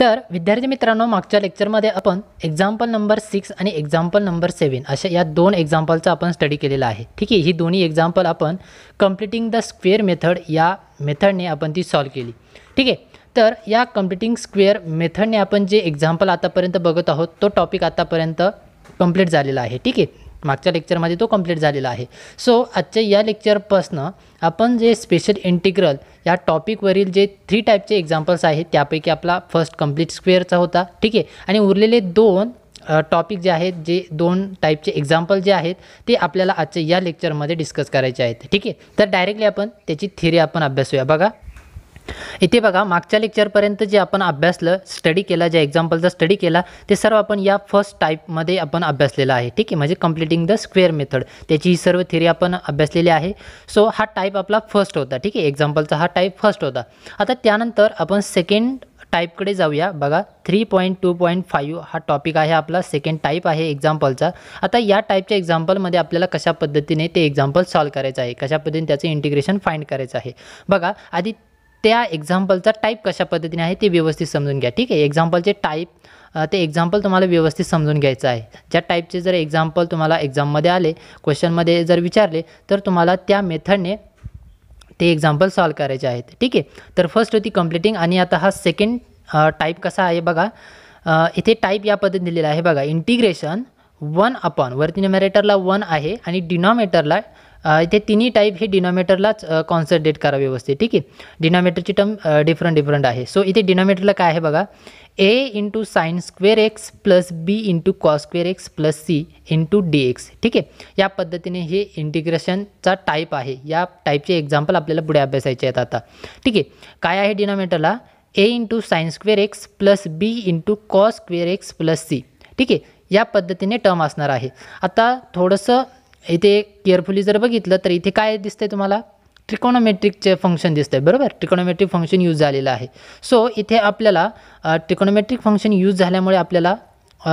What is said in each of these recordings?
तर विद्यार्थी मित्रांनो मागच्या लेक्चरमध्ये आपण एक्झाम्पल नंबर सिक्स आणि एक्झाम्पल नंबर सेवन अशा या दोन एक्झाम्पलचा आपण स्टडी केलेला आहे ठीक आहे ही दोन्ही एक्झाम्पल आपण कम्प्लिटिंग द स्क्वेअर मेथड या मेथडने आपण ती सॉल्व केली ठीक आहे तर या कम्प्लिटिंग स्क्वेअर मेथडने आपण जे एक्झाम्पल आतापर्यंत बघत आहोत तो टॉपिक आतापर्यंत कंप्लीट झालेला आहे ठीक आहे मागच्या लेक्चरमध्ये तो कंप्लीट झालेला आहे सो आजच्या या लेक्चरपासनं आपण जे स्पेशल इंटिग्रल या टॉपिकवरील जे थ्री टाईपचे एक्झाम्पल्स आहेत त्यापैकी आपला फर्स्ट कंप्लीट स्क्वेअरचा होता ठीक आहे आणि उरलेले दोन टॉपिक जे आहेत जे दोन टाईपचे एक्झाम्पल जे आहेत ते आपल्याला आजच्या या लेक्चरमध्ये डिस्कस करायचे आहेत ठीक आहे तर डायरेक्टली आपण त्याची थिअरी आपण अभ्यासूया बघा इथे बघा मागच्या लेक्चरपर्यंत जे आपण अभ्यासलं स्टडी केला ज्या एक्झाम्पलचा स्टडी केला ते सर्व आपण या फर्स्ट टाईपमध्ये आपण अभ्यासलेलं आहे ठीक आहे म्हणजे कम्प्लिटिंग द स्क्वेअर मेथड त्याची ही सर्व थेरी आपण अभ्यासलेली आहे सो हा टाईप आपला फर्स्ट होता ठीक आहे एक्झाम्पलचा हा टाईप फर्स्ट होता आता त्यानंतर आपण सेकंड टाईपकडे जाऊया बघा three point two point five हा टॉपिक आहे आपला सेकंड टाईप आहे एक्झाम्पलचा आता या टाईपच्या एक्झाम्पलमध्ये आपल्याला कशा पद्धतीने ते एक्झाम्पल सॉल्व करायचं आहे कशा पद्धतीने त्याचं इंटिग्रेशन फाईंड करायचं आहे बघा आधी त्या एक्झाम्पलचा टाईप कशा पद्धतीने आहे ते व्यवस्थित समजून घ्या ठीक आहे एक्झाम्पलचे टाईप ते एक्झाम्पल तुम्हाला व्यवस्थित समजून घ्यायचं आहे ज्या टाईपचे जर एक्झाम्पल तुम्हाला एक्झाममध्ये आले क्वेश्चनमध्ये जर विचारले तर तुम्हाला त्या मेथडने ते एक्झाम्पल सॉल्व करायचे आहेत ठीक आहे तर फर्स्ट होती कम्प्लिटिंग आणि आता हा सेकंड टाईप कसा आहे बघा इथे टाईप या पद्धतीने दिलेला आहे बघा इंटिग्रेशन वन अपॉन वरती न्युमरेटरला वन आहे आणि डिनॉमेटरला इथे तिन्ही टाईप हे डिनॉमिनेटरलाच कॉन्सन्ट्रेट करा व्यवस्थित ठीक आहे डिनॉमिनेटरची टर्म डिफरंट डिफरंट आहे सो इथे डिनॉमिनेटरला काय आहे बघा A into sine square x plus B into cos square x plus C into D X ठीक आहे या पद्धतीने हे इंटिग्रेशनचा टाईप आहे या टाईपचे एक्झाम्पल आपल्याला पुढे अभ्यासायचे आहेत आता ठीक आहे काय आहे डिनॉमिनेटरला A into sine square x plus B into cos square x plus C ठीक आहे या पद्धतीने टर्म असणार आहे आता थोडंसं इथे केअरफुली जर बघितलं तर इथे काय दिसतंय तुम्हाला ट्रिकोनोमेट्रिकचे फंक्शन आहे बरोबर ट्रिकोनोमेट्रिक फंक्शन यूज झालेलं आहे सो इथे आपल्याला ट्रिकॉनोमेट्रिक फंक्शन यूज झाल्यामुळे आपल्याला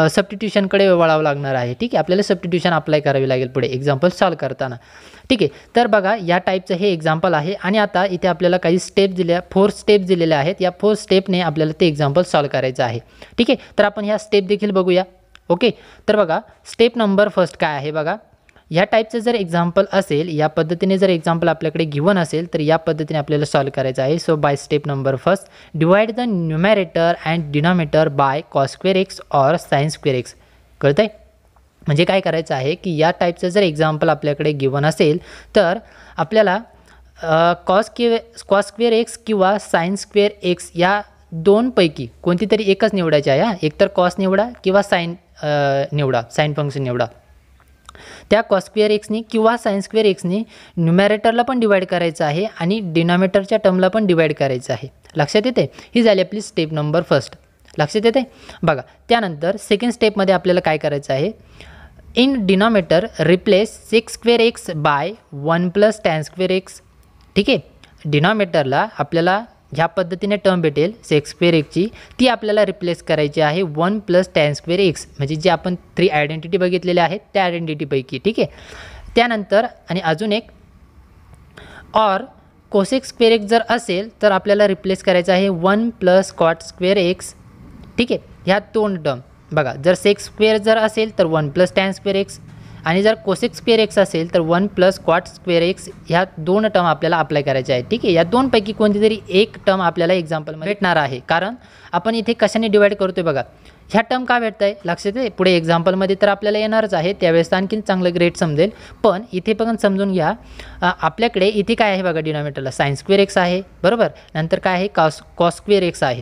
सबटिट्युशनकडे वळावं लागणार आहे ठीक आहे आपल्याला सबटिट्युशन अप्लाय करावी लागेल पुढे एक्झाम्पल सॉल्व करताना ठीक आहे तर बघा या टाईपचं हे एक्झाम्पल आहे आणि आता इथे आपल्याला काही स्टेप दिल्या फोर स्टेप दिलेल्या आहेत या फोर स्टेपने आपल्याला ते एक्झाम्पल सॉल्व करायचं आहे ठीक आहे तर आपण ह्या स्टेप देखील बघूया ओके तर बघा स्टेप नंबर फर्स्ट काय आहे बघा या टाईपचं जर एक्झाम्पल असेल या पद्धतीने जर एक्झाम्पल आपल्याकडे गिवन असेल तर या पद्धतीने आपल्याला सॉल्व करायचं आहे so by step number first divide the numerator and denominator by square X or sines square X कळत आहे म्हणजे काय करायचं आहे की या टाईपचं जर एक्झाम्पल आपल्याकडे गिवन असेल तर आपल्याला कॉस क्वे स्क्वेअर एक्स किंवा सायन्स स्क्वेअर एक्स या दोनपैकी कोणती तरी एकच निवडायची आहे एकतर कॉस निवडा किंवा साईन निवडा साईन फंक्शन निवडा त्या कॉस्क्वेअर एक्सनी किंवा स्क्वेअर एक्सनी न्युमॅरेटरला पण डिवाईड करायचं आहे आणि डिनॉमिनेटरच्या टर्मला पण डिवाईड करायचं आहे लक्षात येते ही झाली आपली स्टेप नंबर फर्स्ट लक्षात येते बघा त्यानंतर सेकंड स्टेपमध्ये आपल्याला काय करायचं आहे in denominator replace sec square x by one plus tan square X ठीक आहे डिनॉमेटरला आपल्याला ह्या पद्धतीने टर्म भेटेल सेक्स स्क्वेअर एक्सची ती आपल्याला रिप्लेस करायची आहे one plus tan square x म्हणजे जे आपण थ्री आयडेंटिटी बघितलेल्या आहेत त्या आयडेंटिटीपैकी ठीक आहे त्यानंतर आणि अजून एक ऑर कोसेक्स स्क्वेअर एक्स जर असेल तर आपल्याला रिप्लेस करायचं आहे one plus cot square X ठीक आहे ह्या दोन टर्म बघा जर सेक्स स्क्वेअर जर असेल तर one plus tan square X आणि जर कोसेक स्क्वेअर एक्स असेल तर one plus cot square X ह्या दोन टर्म आपल्याला अप्लाय करायचे आहेत ठीक आहे या दोनपैकी कोणती तरी एक टर्म आपल्याला एक्झाम्पलमध्ये भेटणार आहे कारण आपण इथे कशाने डिवाईड करतो बघा ह्या टर्म का भेटत आहे लक्षात आहे पुढे एक्झाम्पलमध्ये तर आपल्याला येणारच आहे त्यावेळेस आणखीन चांगलं ग्रेट समजेल पण इथे पण समजून घ्या आपल्याकडे इथे काय आहे बघा डिनॉमिटरला सायन्स स्क्वेअर एक्स आहे बरोबर नंतर काय आहे कॉस कॉस स्क्वेअर एक्स आहे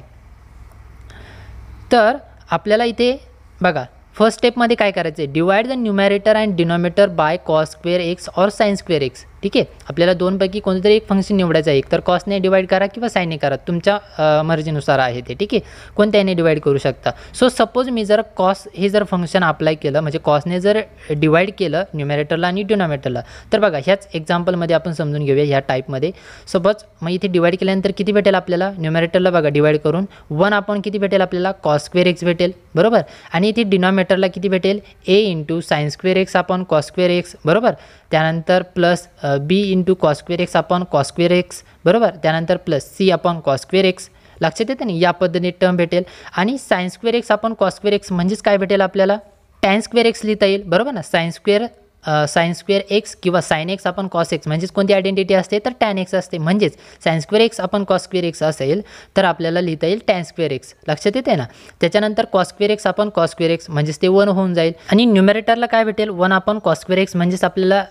तर आपल्याला इथे बघा फर्स्ट स्टेपमध्ये काय करायचं आहे divide the numerator and denominator by cos X or sine square X ठीक आहे आपल्याला दोनपैकी तरी एक फंक्शन निवडायचं आहे एकतर कॉसने डिवाईड करा किंवा सायने करा तुमच्या मर्जीनुसार आहे ते ठीक आहे कोणत्याने डिवाईड करू शकता सो सपोज मी जर कॉस हे जर फंक्शन अप्लाय केलं म्हणजे कॉसने जर डिवाईड केलं न्युमॅरेटरला आणि डिनॉमॅटरला तर बघा ह्याच एक्झाम्पलमध्ये आपण समजून घेऊया ह्या टाईपमध्ये सपोज मग इथे डिवाईड केल्यानंतर किती भेटेल आपल्याला न्युमॅरेटरला बघा डिवाईड करून वन आपण किती भेटेल आपल्याला कॉस स्क्वेअर एक्स भेटेल बरोबर आणि इथे डिनॉमेटरला किती भेटेल A into sines square X आपण कॉस स्क्वेअर एक्स बरोबर त्यानंतर प्लस बी into cos square X upon cos square X बरोबर त्यानंतर plus C upon cos square X लक्षात येतं नाही या पद्धतीने टर्म भेटेल आणि सायन्स स्क्वेअर एक्स आपण कॉस्क्वेअर एक्स म्हणजेच काय भेटेल आपल्याला टॅन स्क्वेअर एक्स लिहिता येईल बरोबर ना sines square sines square x किंवा सायन एक्स आपण कॉस एक्स म्हणजेच कोणती आयडेंटिटी असते तर टॅन एक्स असते म्हणजेच सायन्स स्क्वेअर एक्स आपण कॉस स्क्वेअर एक्स असेल तर आपल्याला लिहिता येईल टॅन स्क्वेअर एक्स लक्षात येते ना त्याच्यानंतर कॉस स्क्वेअर एक्स आपण कॉस स्क्वेअर एक्स म्हणजेच ते वन होऊन जाईल आणि न्युमेरेटरला काय भेटेल वन आपण कॉस स्क्वेअर एक्स म्हणजेच आपल्याला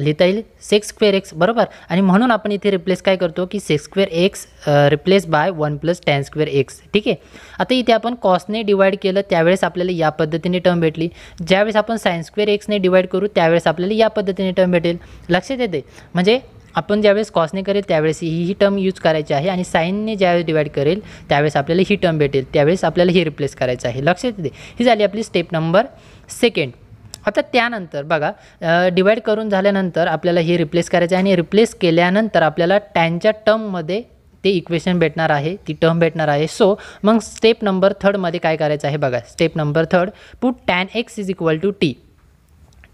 लिहिता येईल सेक्स स्क्वेअर एक्स बरोबर आणि म्हणून आपण इथे रिप्लेस काय करतो की sec square X replace by one plus tan square X ठीक आहे आता इथे आपण कॉसने डिवाईड केलं त्यावेळेस आपल्याला या पद्धतीने टर्म भेटली ज्यावेळेस आपण सायन्स स्क्वेअर एक्सने डिवाईड करू त्यावेळेस त्यावेळेस आपल्याला या पद्धतीने टर्म भेटेल लक्षात येते म्हणजे आपण ज्यावेळेस कॉसने करेल त्यावेळेस ही ही टर्म यूज करायची आहे आणि साईनने ज्यावेळेस डिवाईड करेल त्यावेळेस आपल्याला ही टर्म भेटेल त्यावेळेस आपल्याला हे रिप्लेस करायचं आहे लक्षात येते ही झाली आपली स्टेप नंबर सेकंड आता त्यानंतर बघा डिवाईड करून झाल्यानंतर आपल्याला हे रिप्लेस करायचं आहे आणि रिप्लेस केल्यानंतर आपल्याला टॅनच्या टर्ममध्ये ते इक्वेशन भेटणार आहे ती टर्म भेटणार आहे सो मग स्टेप नंबर थर्डमध्ये काय करायचं आहे बघा step number third put tan x is equal to T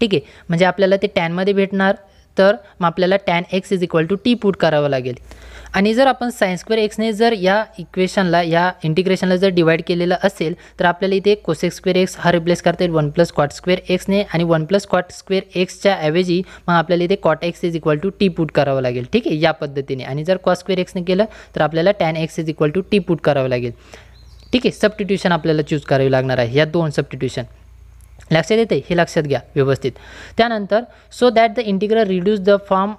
ठीक आहे म्हणजे आपल्याला ते टॅनमध्ये भेटणार तर मग आपल्याला tan x is equal to T put करावं लागेल आणि जर आपण सायन्स स्क्वेअर एक्सने जर या इक्वेशनला या इंटिग्रेशनला जर डिवाईड केलेलं असेल तर आपल्याला इथे कोसेक स्क्वेअर एक्स हा रिप्लेस करता येईल वन प्लस कॉट स्क्वेअर एक्सने आणि वन प्लस कॉट स्क्वेअर एक्सच्या ऐवजी मग आपल्याला इथे cot x is equal to T put करावं लागेल ठीक आहे या पद्धतीने आणि जर कॉस स्क्वेअर एक्सने केलं तर आपल्याला tan x is equal to T put करावं लागेल ठीक आहे सबटिट्युशन आपल्याला चूज करावी लागणार आहे या दोन सबटिट्युशन लक्षात येते हे लक्षात घ्या व्यवस्थित त्यानंतर so that the integral reduce the form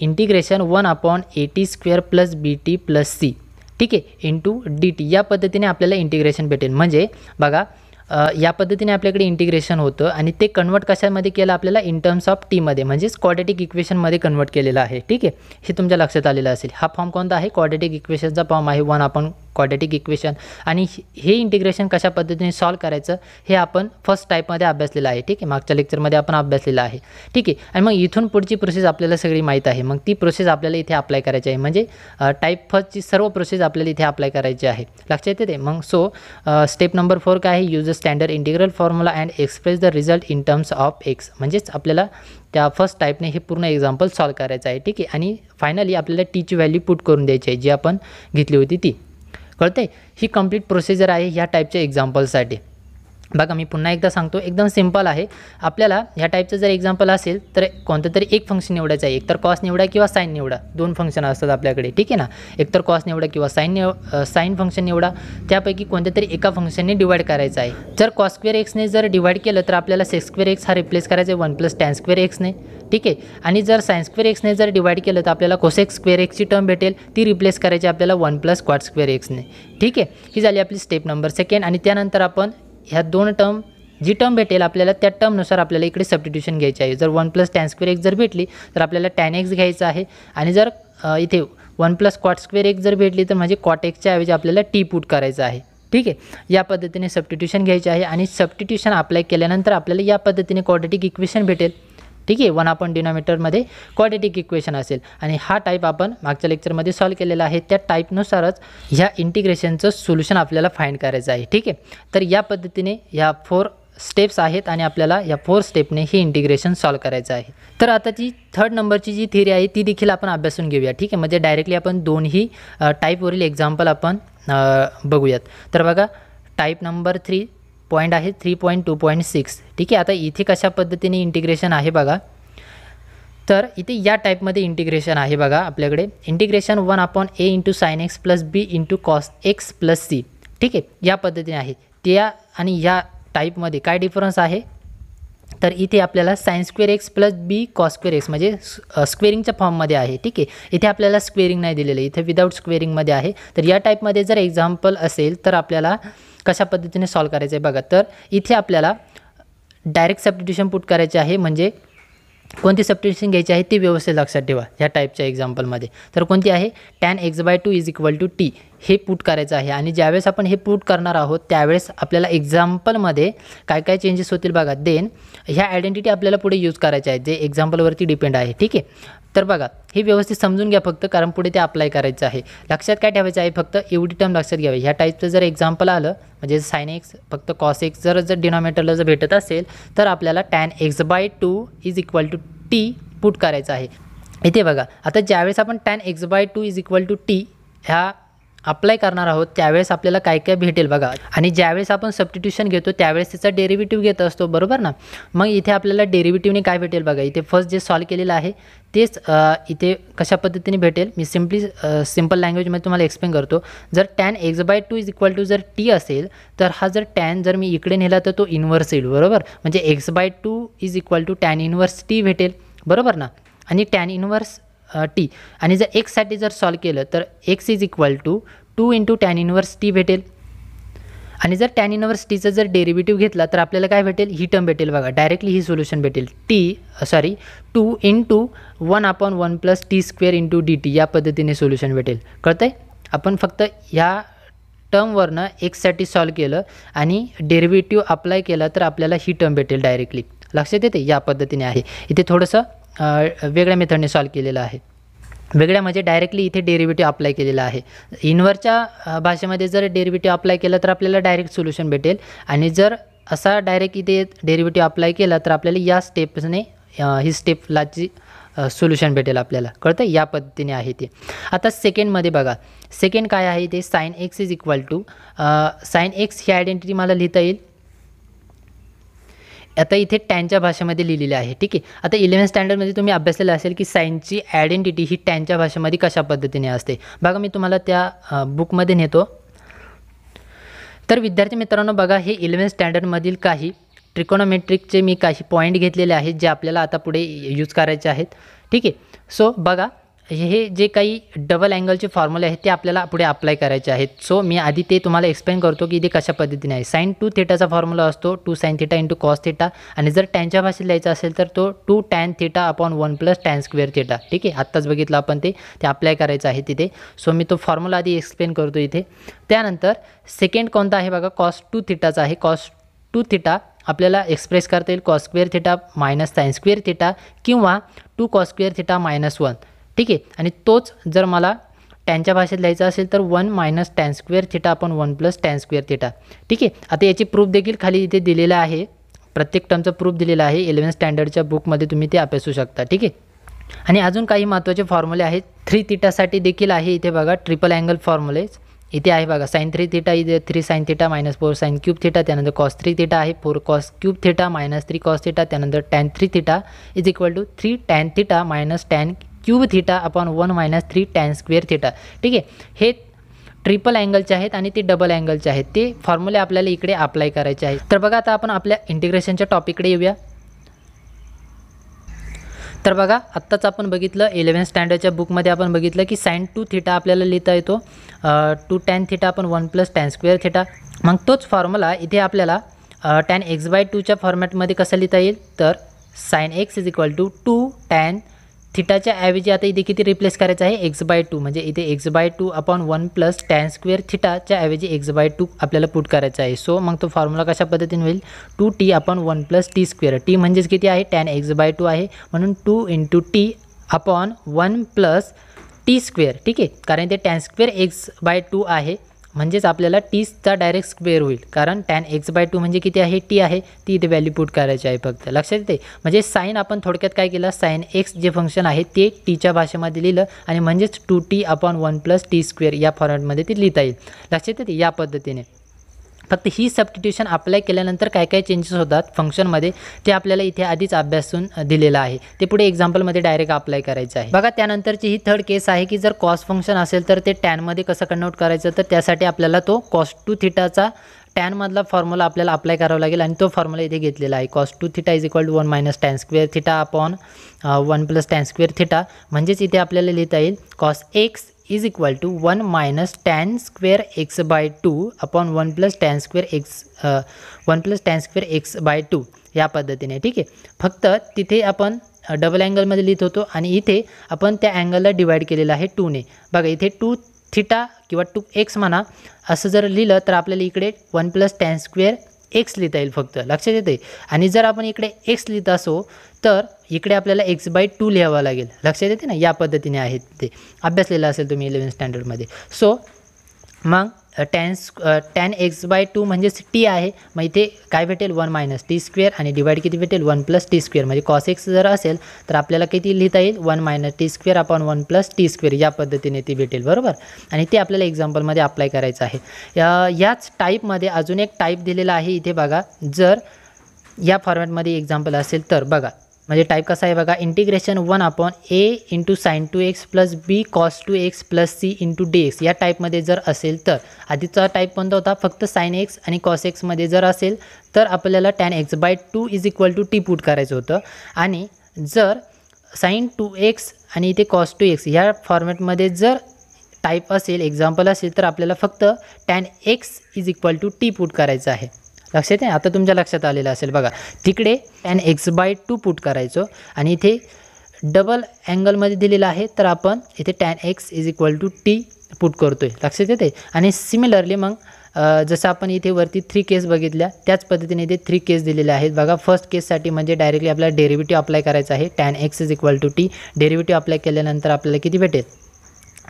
integration one upon a t square plus b t plus C ठीक आहे इंटू डी टी या पद्धतीने आपल्याला इंटिग्रेशन भेटेल म्हणजे बघा या पद्धतीने आपल्याकडे इंटिग्रेशन होतं आणि ते कन्वर्ट कशामध्ये केलं आपल्याला इन टर्म्स ऑफ टीमध्ये म्हणजेच क्वाड्रेटिक इक्वेशनमध्ये कन्वर्ट केलेलं आहे ठीक आहे हे तुमच्या लक्षात आलेलं असेल हा फॉर्म कोणता आहे क्वाड्रेटिक इक्वेशनचा फॉर्म आहे वन आपण क्वाड्रेटिक इक्वेशन आणि हे इंटिग्रेशन कशा पद्धतीने सॉल्व करायचं हे आपण फर्स्ट टाईपमध्ये अभ्यासलेलं आहे ठीक आहे मागच्या लेक्चरमध्ये आपण अभ्यासलेलं आहे ठीक आहे आणि मग इथून पुढची प्रोसेस आपल्याला सगळी माहीत आहे मग ती प्रोसेस आपल्याला इथे अप्लाय करायची आहे म्हणजे टाईप फर्स्टची सर्व प्रोसेस आपल्याला इथे अप्लाय करायची आहे लक्षात येते मग सो स्टेप नंबर फोर काय आहे use a standard integral formula and express the result in terms of x म्हणजेच आपल्याला त्या फर्स्ट टाईपने हे पूर्ण एक्झाम्पल सॉल्व करायचं आहे ठीक आहे आणि फायनली आपल्याला टीची व्हॅल्यू पुट करून द्यायची आहे जी आपण घेतली होती ती कळतं ही कंप्लीट प्रोसिजर आहे ह्या टाईपच्या एक्झाम्पलसाठी बघा मी पुन्हा एकदा सांगतो एकदम सिम्पल आहे आपल्याला ह्या टाईपचं जर एक्झाम्पल असेल तर कोणतं तरी एक फंक्शन निवडायचं आहे एकतर कॉस निवडा किंवा साईन निवडा दोन फंक्शन असतात आपल्याकडे ठीक आहे ना एकतर कॉस निवडा किंवा साईन निव साईन फंक्शन निवडा त्यापैकी कोणत्या तरी एका फंक्शनने डिवाईड करायचं आहे जर कॉस स्क्वेअर एक्सने जर डिवाईड केलं तर आपल्याला सेक्स स्क्वेअर एक्स हा रिप्लेस करायचा आहे वन प्लस टॅन स्क्वेअर एक्सने ठीक आहे आणि जर सायन्स स्क्वेअर एक्सने जर डिवाईड केलं तर आपल्याला कोसेक्स स्क्वेअर एक्सची टर्म भेटेल ती रिप्लेस करायची आपल्याला वन प्लस क्वाड स्क्वेअर एक्सने ठीक आहे ही झाली आपली स्टेप नंबर सेकंड आणि त्यानंतर आपण ह्या दोन टर्म जी टर्म भेटेल आपल्याला त्या टर्मनुसार आपल्याला इकडे सबस्टिट्यूशन घ्यायची आहे जर one plus tan square x जर भेटली तर आपल्याला टॅन एक्स घ्यायचं आहे आणि जर इथे one plus cot square x जर भेटली तर म्हणजे कॉट एक्सच्या ऐवजी आपल्याला टी पुट करायचं आहे ठीक आहे या पद्धतीने सबस्टिट्यूशन घ्यायचे आहे आणि सबस्टिट्यूशन अप्लाय केल्यानंतर आपल्याला या पद्धतीने क्वाड्रेटिक इक्वेशन भेटेल ठीक आहे वन आपण डिनॉमिटरमध्ये क्वाड्रेटिक इक्वेशन असेल आणि हा टाईप आपण मागच्या लेक्चरमध्ये सॉल्व केलेला आहे त्या टाईपनुसारच ह्या इंटिग्रेशनचं सोल्युशन आपल्याला फाईंड करायचं आहे ठीक आहे तर या पद्धतीने या फोर स्टेप्स आहेत आणि आपल्याला या फोर स्टेपने ही इंटिग्रेशन सॉल्व करायचं आहे तर आता जी थर्ड नंबरची जी थिअरी आहे ती देखील आपण अभ्यासून घेऊया ठीक आहे म्हणजे डायरेक्टली आपण दोन्ही टाईपवरील एक्झाम्पल आपण बघूयात तर बघा टाईप नंबर थ्री पॉईंट आहे three point two point six ठीक आहे आता इथे कशा पद्धतीने इंटिग्रेशन आहे बघा तर इथे या टाईपमध्ये इंटिग्रेशन आहे बघा आपल्याकडे integration one upon a into sine x plus B into cos x plus C ठीक आहे या पद्धतीने आहे त्या आणि या टाईपमध्ये काय डिफरन्स आहे तर इथे आपल्याला sines square x plus b cos square x म्हणजे स्क्वेअरिंगच्या फॉर्ममध्ये आहे ठीक आहे इथे आपल्याला स्क्वेअरिंग नाही दिलेलं इथे विदाऊट स्क्वेअरिंगमध्ये आहे तर या टाईपमध्ये जर एक्झाम्पल असेल तर आपल्याला कशा पद्धतीने सॉल्व करायचं आहे बघा तर इथे आपल्याला डायरेक्ट सबस्टिट्यूशन पुट करायचे आहे म्हणजे कोणती सबस्टिट्यूशन घ्यायची आहे ती व्यवस्थित लक्षात ठेवा ह्या टाईपच्या एक्झाम्पलमध्ये तर कोणती आहे tan x by two is equal to t हे पूट करायचं आहे आणि ज्यावेळेस आपण हे पूट करणार आहोत त्यावेळेस आपल्याला एक्झाम्पलमध्ये काय काय चेंजेस होतील बघा देन ह्या आयडेंटिटी आपल्याला पुढे यूज करायच्या आहेत जे एक्झाम्पलवरती डिपेंड आहे ठीक आहे तर बघा हे व्यवस्थित समजून घ्या फक्त कारण पुढे ते अप्लाय करायचं आहे लक्षात काय ठेवायचं आहे फक्त एवढी टर्म लक्षात घ्यावी ह्या टाईपचं जर एक्झाम्पल आलं म्हणजे साईन एक्स फक्त कॉस एक्स जर जर डिनॉमिनेटरला जर भेटत असेल तर आपल्याला tan x by two is equal to T put करायचं आहे इथे बघा आता ज्यावेळेस आपण tan x by two is equal to t ह्या अप्लाय करणार आहोत त्यावेळेस आपल्याला काय काय भेटेल बघा आणि ज्यावेळेस आपण सबस्टिट्यूशन घेतो त्यावेळेस त्याचा डेरिव्हेटिव्ह घेत असतो बरोबर ना मग इथे आपल्याला डेरिव्हेटिव्हने काय भेटेल बघा इथे फर्स्ट जे सॉल्व केलेलं आहे तेच इथे कशा पद्धतीने भेटेल मी सिम्पली सिम्पल लँग्वेजमध्ये तुम्हाला एक्सप्लेन करतो जर tan x by two is equal to जर टी असेल तर हा जर टॅन जर मी इकडे नेला तर तो इन्व्हर्स येईल बरोबर म्हणजे x by two is equal to tan inverse t भेटेल बरोबर ना आणि टॅन इन्व्हर्स टी आणि जर एक्ससाठी जर सॉल्व केलं तर x is equal to two into tan inverse t भेटेल आणि जर टॅन इनवर्स टीचं जर डेरिव्हेटिव्ह घेतला तर आपल्याला काय भेटेल ही टर्म भेटेल बघा डायरेक्टली ही सोल्युशन भेटेल t sorry two into one upon one plus t square into d t या पद्धतीने सोल्युशन भेटेल कळतं आहे आपण फक्त ह्या टर्मवरनं एक्ससाठी सॉल्व केलं आणि डेरिव्हेटिव्ह अप्लाय केला तर आपल्याला ही टर्म भेटेल डायरेक्टली लक्षात येते या पद्धतीने आहे इथे थोडंसं वेगळ्या मेथडने सॉल्व केलेलं आहे वेगळ्या म्हणजे डायरेक्टली इथे डेरिव्हेटिव्ह अप्लाय केलेला आहे इनवरच्या भाषेमध्ये जर डेरिव्हेटिव्ह अप्लाय केला तर आपल्याला डायरेक्ट सोल्युशन भेटेल आणि जर असा डायरेक्ट इथे डेरिव्हेटिव्ह अप्लाय केला तर आपल्याला या स्टेप्सने ही स्टेपलाची सोल्युशन भेटेल आपल्याला कळतं या पद्धतीने आहे ते आता सेकंडमध्ये बघा सेकंड काय आहे ते sine x is equal to sine x ही आयडेंटिटी मला लिहिता येईल आता इथे टॅनच्या भाषेमध्ये लिहिलेलं आहे ठीक आहे आता इलेव्हन स्टँडर्डमध्ये तुम्ही अभ्यासलेलं असेल की सायन्सची आयडेंटिटी ही टॅनच्या भाषेमध्ये कशा पद्धतीने असते बघा मी तुम्हाला त्या बुकमध्ये नेतो तर विद्यार्थी मित्रांनो बघा हे इलेव्हन स्टँडर्डमधील काही ट्रिकोनॉमेट्रिकचे मी काही पॉईंट घेतलेले आहेत जे आपल्याला आता पुढे यूज करायचे आहेत ठीक आहे सो बघा हे जे काही डबल अँगलचे फॉर्म्युले आहेत ते आपल्याला पुढे अप्लाय करायचे आहेत सो मी आधी ते तुम्हाला एक्सप्लेन करतो की ते कशा पद्धतीने आहे साईन टू थेटाचा फॉर्म्युला असतो two sine theta into cos theta आणि जर टॅनच्या भाषेत लिहायचा असेल तर तो two tan theta upon one plus tan square theta ठीक आहे आत्ताच बघितलं आपण ते ते अप्लाय करायचं आहे तिथे सो मी तो फॉर्म्युला आधी एक्सप्लेन करतो इथे त्यानंतर सेकंड कोणता आहे बघा कॉस टू थिटाचा आहे कॉस टू थिटा आपल्याला एक्सप्रेस करता येईल square theta minus sine square theta किंवा two cos square theta minus one ठीक आहे आणि तोच जर मला टॅनच्या भाषेत लिहायचा असेल तर one minus tan square theta आपण one plus tan square theta ठीक आहे आता याची प्रूफ देखील खाली इथे दिलेला आहे प्रत्येक टर्मचं प्रूफ दिलेलं आहे इलेवन स्टँडर्डच्या बुकमध्ये तुम्ही ते अभ्यासू शकता ठीक आहे आणि अजून काही महत्त्वाचे फॉर्म्युले आहेत थ्री थिटासाठी देखील आहे इथे बघा ट्रिपल अँगल फॉर्म्युलेज इथे आहे बघा साईन थ्री थिटा इथे three sine theta minus four sine cube theta त्यानंतर कॉस थ्री थिटा आहे four cos cube theta minus three cos theta त्यानंतर tan three theta is equal to three tan theta minus tan cube theta upon one minus three tan square theta ठीक आहे हे triple अँगलचे आहेत आणि ते double अँगलचे आहेत ते फॉर्म्युले आपल्याला इकडे अप्लाय करायचे आहेत तर बघा आता आपण आपल्या इंटिग्रेशनच्या टॉपिककडे येऊया तर बघा आत्ताच आपण बघितलं इलेवन स्टँडर्डच्या बुकमध्ये आपण बघितलं की साईन टू थिटा आपल्याला लिहिता येतो टू टॅन थिटा आपण one plus tan square theta मग तोच फॉर्म्युला इथे आपल्याला टॅन एक्स बाय टूच्या फॉर्मॅटमध्ये कसं लिहिता येईल तर sine x is equal to two tan थिटाच्या ऐवजी आता इथे किती रिप्लेस करायचं आहे एक्स बाय टू म्हणजे इथे x by two upon one plus tan square थिटाच्या ऐवजी एक्स बाय टू आपल्याला पुट करायचा आहे सो मग तो फॉर्म्युला कशा पद्धतीने होईल two t upon one plus t square t म्हणजेच किती आहे टॅन एक्स बाय टू आहे म्हणून two into t upon one plus t square ठीक आहे कारण ते tan square x by two आहे म्हणजेच आपल्याला टीचा डायरेक्ट स्क्वेअर होईल कारण टॅन एक्स बाय टू म्हणजे किती आहे टी आहे ती इथे व्हॅल्यू पुट करायची आहे फक्त लक्षात येते म्हणजे साईन आपण थोडक्यात काय केलं साईन एक्स जे फंक्शन आहे ते टीच्या भाषेमध्ये लिहिलं आणि म्हणजेच two t upon one plus t square या फॉर्मॅटमध्ये ते लिहिता येईल लक्षात येते या पद्धतीने फक्त ही सबस्टिट्यूशन अप्लाय केल्यानंतर काय काय चेंजेस होतात फंक्शनमध्ये ते आपल्याला इथे आधीच अभ्यासून दिलेलं आहे ते पुढे एक्झाम्पलमध्ये डायरेक्ट अप्लाय करायचं आहे बघा त्यानंतरची ही थर्ड केस आहे की जर कॉस्ट फंक्शन असेल तर ते टॅनमध्ये कसं कन्वर्ट करायचं तर त्यासाठी आपल्याला तो कॉस्ट टू थिटाचा टॅनमधला फॉर्म्युला आपल्याला अप्लाय करावा लागेल आणि तो फॉर्म्युला इथे घेतलेला आहे cos two theta is equal to one minus tan square theta upon one plus tan square theta म्हणजेच इथे आपल्याला लिहिता येईल cos x is equal to one minus tan square x by two upon one plus tan square x one plus tan square x by two या पद्धतीने ठीक आहे फक्त तिथे आपण डबल uh, अँगलमध्ये लिहित होतो आणि इथे आपण त्या अँगलला डिवाईड केलेलं आहे टूने बघा इथे टू थिटा किंवा टू एक्स म्हणा असं जर लिहिलं तर आपल्याला इकडे one plus tan square x लिहिता येईल फक्त लक्षात येते आणि जर आपण इकडे एक्स लिहित असो तर इकडे आपल्याला एक्स बाय टू लिहावा लागेल लक्षात येते ना या पद्धतीने आहेत ते अभ्यासलेलं असेल तुम्ही इलेवन स्टँडर्डमध्ये सो मग टेन स्क् टेन एक्स बाय टू म्हणजेच टी आहे मग इथे काय भेटेल वन मायनस टी स्क्वेअर आणि डिवाईड किती भेटेल वन प्लस टी स्क्वेअर म्हणजे कॉस एक्स जर असेल तर आपल्याला किती लिहिता येईल वन मायनस टी स्क्वेअर आपण वन प्लस टी स्क्वेअर या पद्धतीने ती भेटेल बरोबर आणि ते आपल्याला एक्झाम्पलमध्ये अप्लाय करायचं आहे याच टाईपमध्ये अजून एक टाईप दिलेला आहे इथे बघा जर या फॉर्मॅटमध्ये एक्झाम्पल असेल तर बघा म्हणजे टाईप कसा आहे बघा integration one upon a into sine two x plus b cos two x plus C into D x या टाईपमध्ये जर असेल तर आधीचा टाईप कोणता होता फक्त साईन एक्स आणि कॉस एक्समध्ये जर असेल तर आपल्याला tan x by two is equal to t put करायचं होतं आणि जर साईन टू एक्स आणि इथे कॉस टू एक्स ह्या फॉर्मॅटमध्ये जर टाईप असेल एक्झाम्पल असेल तर आपल्याला फक्त tan x is equal to t put करायचं आहे लक्षात आहे आता तुमच्या लक्षात आलेलं असेल बघा तिकडे tan x by two put करायचो आणि इथे डबल अँगलमध्ये दिलेला आहे तर आपण इथे tan x is equal to T put करतो आहे लक्षात येते आणि सिमिलरली मग जसं आपण इथे वरती थ्री केस बघितल्या त्याच पद्धतीने इथे थ्री केस दिलेले आहेत बघा फर्स्ट केससाठी म्हणजे डायरेक्टली आपल्याला डेरिव्हेटिव्ह अप्लाय करायचं आहे tan x is equal to t derivative apply केल्यानंतर आपल्याला किती भेटेल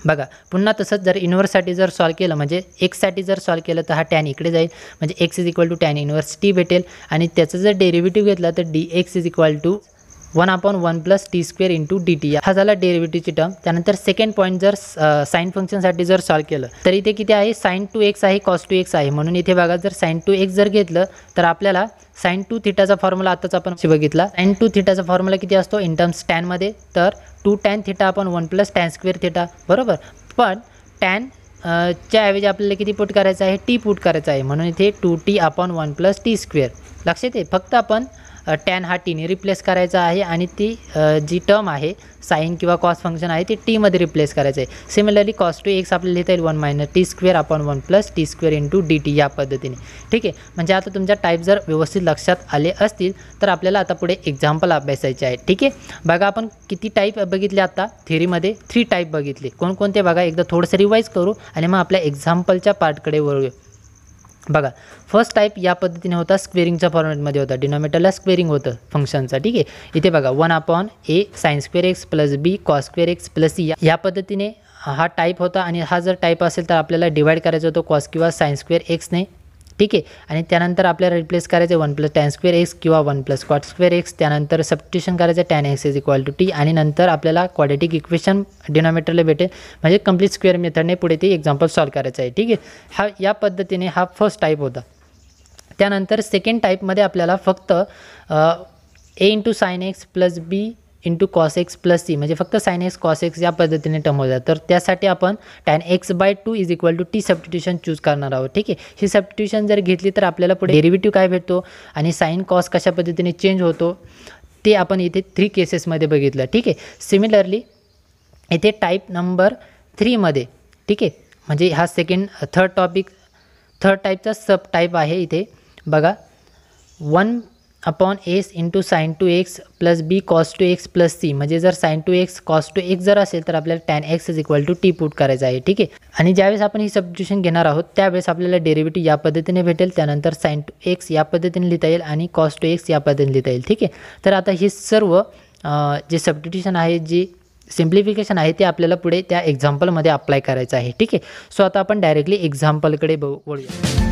बघा पुन्हा तसंच जर युनिव्हर्सिटी जर सॉल्व केलं म्हणजे एक्ससाठी जर सॉल्व केलं तर हा टॅन इकडे जाईल म्हणजे x is equal to tan inverse t भेटेल आणि त्याचं जर डेरिव्हेटिव्ह घेतला तर d x is equal to one upon one plus t square into d t हा झाला डेरिव्हेटिव्हची टर्म त्यानंतर सेकंड पॉईंट जर साईन फंक्शनसाठी जर सॉल्व्ह केलं तर इथे किती आहे साईन टू एक्स आहे कॉस टू एक्स आहे म्हणून इथे बघा जर साईन टू एक्स जर घेतलं तर आपल्याला साईन टू थिटाचा फॉर्म्युला आताच आपण बघितला साईन टू थिटाचा फॉर्म्युला किती असतो इन टर्म्स टॅनमध्ये तर टू टॅन थिटा आपण one plus tan square theta बरोबर पण टॅन च्या ऐवजी आपल्याला किती पुट करायचं आहे टी पुट करायचं आहे म्हणून इथे two t upon one plus t square लक्षात येते फक्त आपण टॅन हा टीने रिप्लेस करायचा आहे आणि ती जी टर्म आहे साईन किंवा कॉस फंक्शन आहे ती टीमध्ये रिप्लेस करायचं आहे सिमिलरली कॉस टू एक्स आपल्याला लिहिता येईल one minus t square upon one plus t square two d t या पद्धतीने ठीक आहे म्हणजे आता तुमच्या टाईप जर व्यवस्थित लक्षात आले असतील तर आपल्याला आता पुढे एक्झाम्पल अभ्यासायचे आहे ठीक आहे बघा आपण किती टाईप बघितले आता थिरीमध्ये थ्री टाईप बघितले कोणकोणते बघा एकदा थोडंसं रिवाईज करू आणि मग आपल्या एक्झाम्पलच्या पार्टकडे वळूया बघा फर्स्ट टाईप या पद्धतीने होता स्क्वेअरिंगच्या फॉर्मॅटमध्ये होता डिनॉमिटरला स्क्वेअरिंग होतं फंक्शनचा ठीक आहे इथे बघा one upon a sines square x plus b cos square x plus c या पद्धतीने हा टाईप होता आणि हा जर टाईप असेल तर आपल्याला डिवाईड करायचा होतो कॉस किंवा सायन्स स्क्वेअर एक्सने ठीक आहे आणि त्यानंतर आपल्याला रिप्लेस करायचं one plus tan square x किंवा one plus cot square x त्यानंतर सबस्टिट्यूशन करायचं tan x is equal to t आणि नंतर आपल्याला क्वाड्रेटिक इक्वेशन डिनॉमिनेटरला भेटेल म्हणजे कंप्लीट स्क्वेअर मेथडने पुढे ते एक्झाम्पल सॉल्व करायचं आहे ठीक आहे हा या पद्धतीने हा फर्स्ट टाईप होता त्यानंतर सेकंड टाईपमध्ये आपल्याला फक्त a into sine x plus B into cos x plus c म्हणजे फक्त साईन एक्स कॉस एक्स या पद्धतीने टर्म होतात तर त्यासाठी आपण tan x by two is equal to t substitution choose करणार आहोत ठीक आहे ही सब्स्टिट्यूशन जर घेतली तर आपल्याला पुढे डेरिव्हेटिव्ह काय भेटतो आणि साईन कॉस कशा पद्धतीने चेंज होतो ते आपण इथे थ्री केसेसमध्ये बघितलं ठीक आहे सिमिलरली इथे टाईप नंबर थ्रीमध्ये ठीक आहे म्हणजे हा सेकंड थर्ड टॉपिक थर्ड टाईपचा सब टाईप आहे इथे बघा one upon a into sine two x plus b cos two x plus c म्हणजे जर sine two x cos two x जर असेल तर आपल्याला tan x is equal to T put करायचं आहे ठीक आहे आणि ज्यावेळेस आपण ही सब्स्टिट्यूशन घेणार आहोत त्यावेळेस आपल्याला डेरिव्हेटिव्ह या पद्धतीने भेटेल त्यानंतर साईन टू एक्स या पद्धतीने लिहिता येईल आणि कॉस टू एक्स या पद्धतीने लिहिता येईल ठीक आहे तर आता हे सर्व जे सब्स्टिट्यूशन आहे जी सिम्प्लिफिकेशन आहे ते आपल्याला पुढे त्या एक्झाम्पलमध्ये अप्लाय करायचं आहे ठीक आहे सो आता आपण डायरेक्टली एक्झाम्पलकडे बघू वळूया